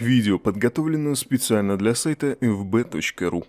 Видео подготовлено специально для сайта fb.ru.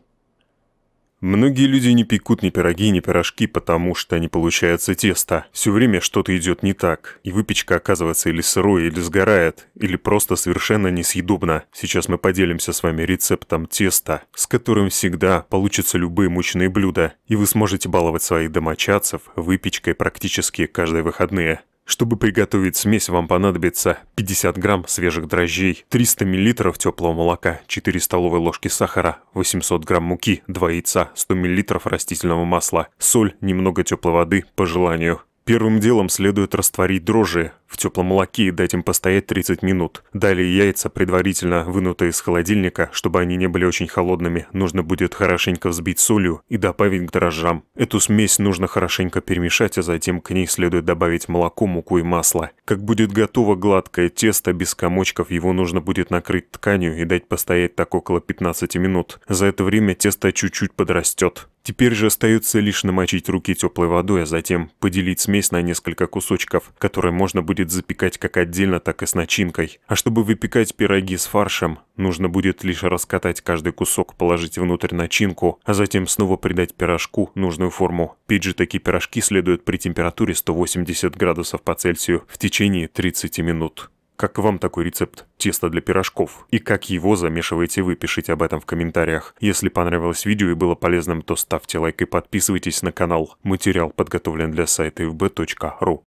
Многие люди не пекут ни пироги, ни пирожки, потому что не получается тесто. Все время что-то идет не так, и выпечка оказывается или сырой, или сгорает, или просто совершенно несъедобна. Сейчас мы поделимся с вами рецептом теста, с которым всегда получатся любые мучные блюда, и вы сможете баловать своих домочадцев выпечкой практически каждые выходные. Чтобы приготовить смесь, вам понадобится 50 грамм свежих дрожжей, 300 миллилитров теплого молока, 4 столовые ложки сахара, 800 грамм муки, 2 яйца, 100 миллилитров растительного масла, соль, немного теплой воды по желанию. Первым делом следует растворить дрожжи в теплом молоке и дать им постоять 30 минут. Далее яйца, предварительно вынутые из холодильника, чтобы они не были очень холодными, нужно будет хорошенько взбить солью и добавить к дрожжам. Эту смесь нужно хорошенько перемешать, а затем к ней следует добавить молоко, муку и масло. Как будет готово гладкое тесто без комочков, его нужно будет накрыть тканью и дать постоять так около 15 минут. За это время тесто чуть-чуть подрастет. Теперь же остается лишь намочить руки теплой водой, а затем поделить смесь на несколько кусочков, которые можно будет запекать как отдельно, так и с начинкой. А чтобы выпекать пироги с фаршем, нужно будет лишь раскатать каждый кусок, положить внутрь начинку, а затем снова придать пирожку нужную форму. Пить же такие пирожки следует при температуре 180 градусов по Цельсию в течение 30 минут. Как вам такой рецепт теста для пирожков? И как его замешиваете вы? Пишите об этом в комментариях. Если понравилось видео и было полезным, то ставьте лайк и подписывайтесь на канал. Материал подготовлен для сайта fb.ru.